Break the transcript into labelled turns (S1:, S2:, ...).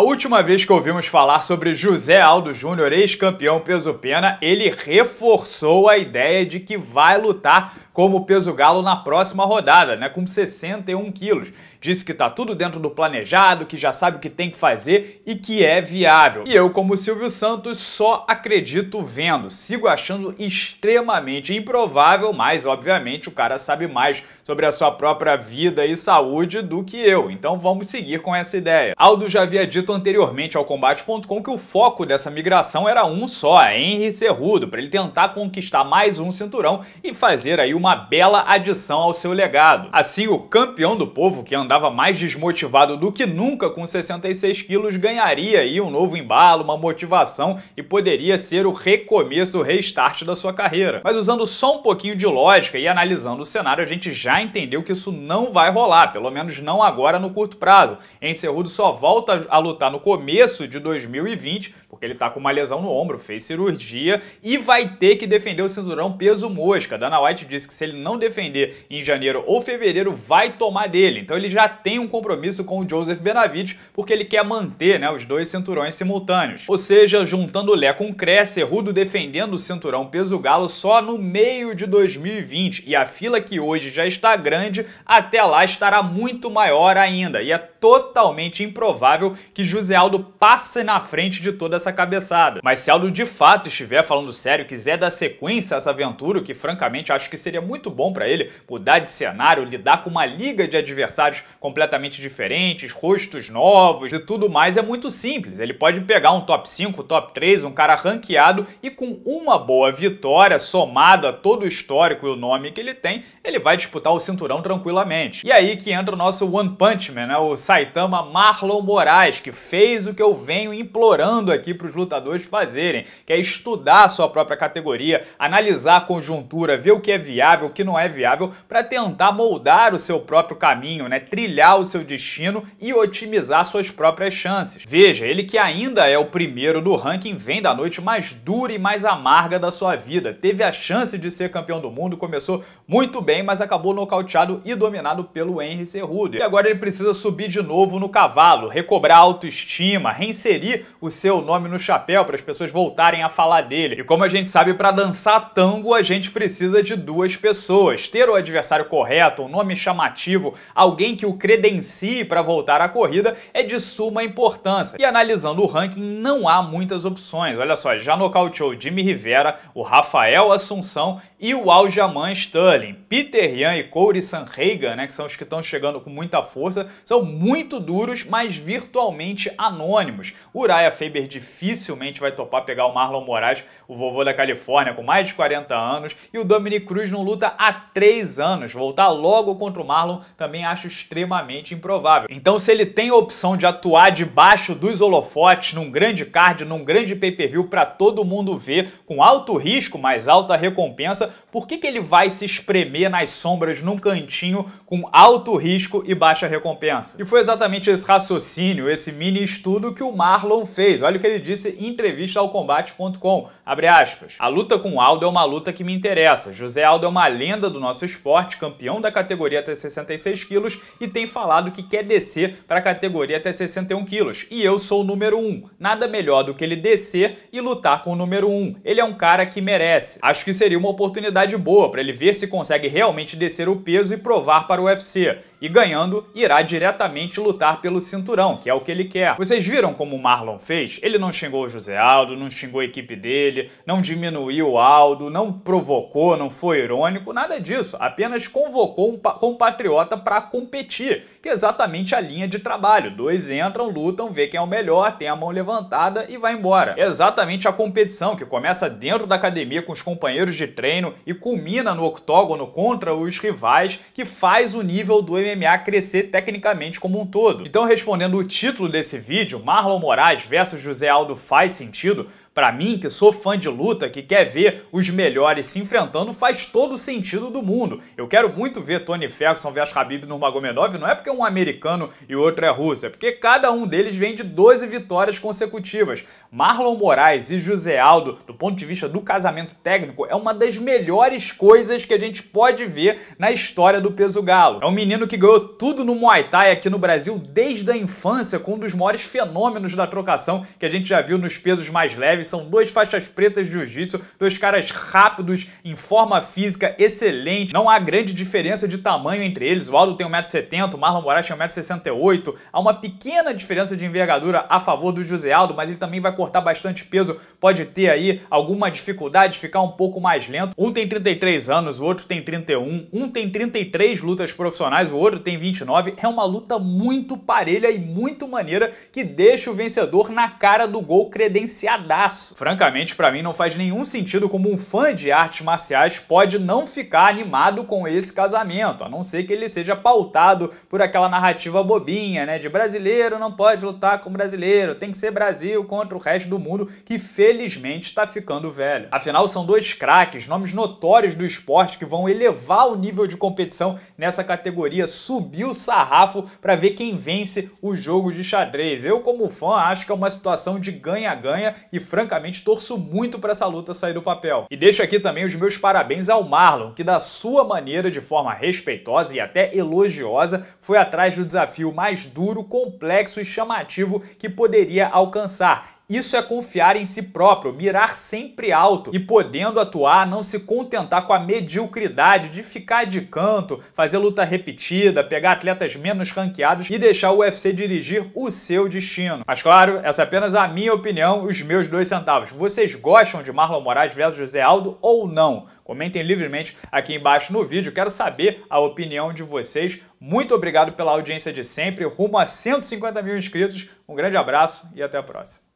S1: A última vez que ouvimos falar sobre José Aldo Júnior, ex-campeão peso-pena, ele reforçou a ideia de que vai lutar como peso-galo na próxima rodada, né, com 61 quilos. Disse que tá tudo dentro do planejado, que já sabe o que tem que fazer e que é viável. E eu, como Silvio Santos, só acredito vendo. Sigo achando extremamente improvável, mas obviamente o cara sabe mais sobre a sua própria vida e saúde do que eu. Então vamos seguir com essa ideia. Aldo já havia dito dito anteriormente ao Combate.com que o foco dessa migração era um só, Henry Cerrudo, para ele tentar conquistar mais um cinturão e fazer aí uma bela adição ao seu legado. Assim, o campeão do povo, que andava mais desmotivado do que nunca com 66 quilos, ganharia aí um novo embalo, uma motivação e poderia ser o recomeço, o restart da sua carreira. Mas usando só um pouquinho de lógica e analisando o cenário, a gente já entendeu que isso não vai rolar, pelo menos não agora no curto prazo. Henry Cerrudo só volta a lutar voltar tá no começo de 2020 porque ele tá com uma lesão no ombro, fez cirurgia e vai ter que defender o cinturão peso mosca. Dana White disse que se ele não defender em janeiro ou fevereiro, vai tomar dele. Então ele já tem um compromisso com o Joseph Benavides, porque ele quer manter né, os dois cinturões simultâneos. Ou seja, juntando Lé com Cresce, Rudo defendendo o cinturão peso galo só no meio de 2020. E a fila que hoje já está grande, até lá estará muito maior ainda. E é totalmente improvável que José Aldo passe na frente de toda essa essa cabeçada. Mas se Aldo de fato estiver falando sério, quiser dar sequência a essa aventura, que francamente acho que seria muito bom para ele, mudar de cenário, lidar com uma liga de adversários completamente diferentes, rostos novos e tudo mais, é muito simples. Ele pode pegar um top 5, top 3, um cara ranqueado e com uma boa vitória, somado a todo o histórico e o nome que ele tem, ele vai disputar o cinturão tranquilamente. E aí que entra o nosso One Punch Man, né? o Saitama Marlon Moraes, que fez o que eu venho implorando aqui para os lutadores fazerem, que é estudar a sua própria categoria, analisar a conjuntura, ver o que é viável, o que não é viável, para tentar moldar o seu próprio caminho, né? trilhar o seu destino e otimizar suas próprias chances. Veja, ele que ainda é o primeiro do ranking vem da noite mais dura e mais amarga da sua vida. Teve a chance de ser campeão do mundo, começou muito bem, mas acabou nocauteado e dominado pelo Henry Cerrudo. E agora ele precisa subir de novo no cavalo, recobrar a autoestima, reinserir o seu nome no chapéu para as pessoas voltarem a falar dele. E como a gente sabe, para dançar tango a gente precisa de duas pessoas. Ter o adversário correto, um nome chamativo, alguém que o credencie para voltar à corrida é de suma importância. E analisando o ranking, não há muitas opções. Olha só, já nocauteou Jimmy Rivera, o Rafael Assunção e o Aljamain é Sterling. Peter Yan e Corey Sanhagan, né, que são os que estão chegando com muita força, são muito duros, mas virtualmente anônimos. Uriah Faber dificilmente vai topar pegar o Marlon Moraes, o vovô da Califórnia, com mais de 40 anos, e o Dominic Cruz não luta há 3 anos. Voltar logo contra o Marlon também acho extremamente improvável. Então, se ele tem a opção de atuar debaixo dos holofotes, num grande card, num grande pay-per-view para todo mundo ver, com alto risco, mas alta recompensa, por que, que ele vai se espremer nas sombras num cantinho com alto risco e baixa recompensa. E foi exatamente esse raciocínio, esse mini estudo que o Marlon fez. Olha o que ele disse em entrevista ao combate.com. Abre aspas. A luta com Aldo é uma luta que me interessa. José Aldo é uma lenda do nosso esporte, campeão da categoria até 66 quilos e tem falado que quer descer para a categoria até 61 quilos. E eu sou o número Um. Nada melhor do que ele descer e lutar com o número Um. Ele é um cara que merece. Acho que seria uma oportunidade oportunidade boa para ele ver se consegue realmente descer o peso e provar para o UFC. E ganhando, irá diretamente lutar pelo cinturão, que é o que ele quer. Vocês viram como o Marlon fez? Ele não xingou o José Aldo, não xingou a equipe dele, não diminuiu o Aldo, não provocou, não foi irônico, nada disso. Apenas convocou um compatriota para competir, que é exatamente a linha de trabalho. Dois entram, lutam, vê quem é o melhor, tem a mão levantada e vai embora. É exatamente a competição que começa dentro da academia com os companheiros de treino e culmina no octógono contra os rivais, que faz o nível do MMA crescer tecnicamente como um todo. Então, respondendo o título desse vídeo, Marlon Moraes versus José Aldo faz sentido, para mim, que sou fã de luta, que quer ver os melhores se enfrentando, faz todo o sentido do mundo. Eu quero muito ver Tony Ferguson versus Khabib Nurmagomedov, não é porque um é americano e outro é russo, é porque cada um deles vem de 12 vitórias consecutivas. Marlon Moraes e José Aldo, do ponto de vista do casamento técnico, é uma das melhores coisas que a gente pode ver na história do peso galo. É um menino que ganhou tudo no Muay Thai aqui no Brasil desde a infância, com um dos maiores fenômenos da trocação que a gente já viu nos pesos mais leves são dois faixas pretas de jiu-jitsu, dois caras rápidos, em forma física excelente. Não há grande diferença de tamanho entre eles. O Aldo tem 1,70m, o Marlon Moraes tem 1,68m. Há uma pequena diferença de envergadura a favor do José Aldo, mas ele também vai cortar bastante peso. Pode ter aí alguma dificuldade, ficar um pouco mais lento. Um tem 33 anos, o outro tem 31. Um tem 33 lutas profissionais, o outro tem 29. É uma luta muito parelha e muito maneira que deixa o vencedor na cara do gol credenciadaço. Francamente, para mim não faz nenhum sentido como um fã de artes marciais pode não ficar animado com esse casamento, a não ser que ele seja pautado por aquela narrativa bobinha, né, de brasileiro não pode lutar com brasileiro, tem que ser Brasil contra o resto do mundo, que felizmente está ficando velho. Afinal, são dois craques, nomes notórios do esporte que vão elevar o nível de competição nessa categoria, subir o sarrafo para ver quem vence o jogo de xadrez. Eu, como fã, acho que é uma situação de ganha-ganha e, francamente, francamente, torço muito para essa luta sair do papel. E deixo aqui também os meus parabéns ao Marlon, que da sua maneira, de forma respeitosa e até elogiosa, foi atrás do desafio mais duro, complexo e chamativo que poderia alcançar isso é confiar em si próprio, mirar sempre alto e podendo atuar, não se contentar com a mediocridade de ficar de canto, fazer luta repetida, pegar atletas menos ranqueados e deixar o UFC dirigir o seu destino. Mas claro, essa é apenas a minha opinião, os meus dois centavos. Vocês gostam de Marlon Moraes versus José Aldo ou não? Comentem livremente aqui embaixo no vídeo, quero saber a opinião de vocês. Muito obrigado pela audiência de sempre, rumo a 150 mil inscritos. Um grande abraço e até a próxima.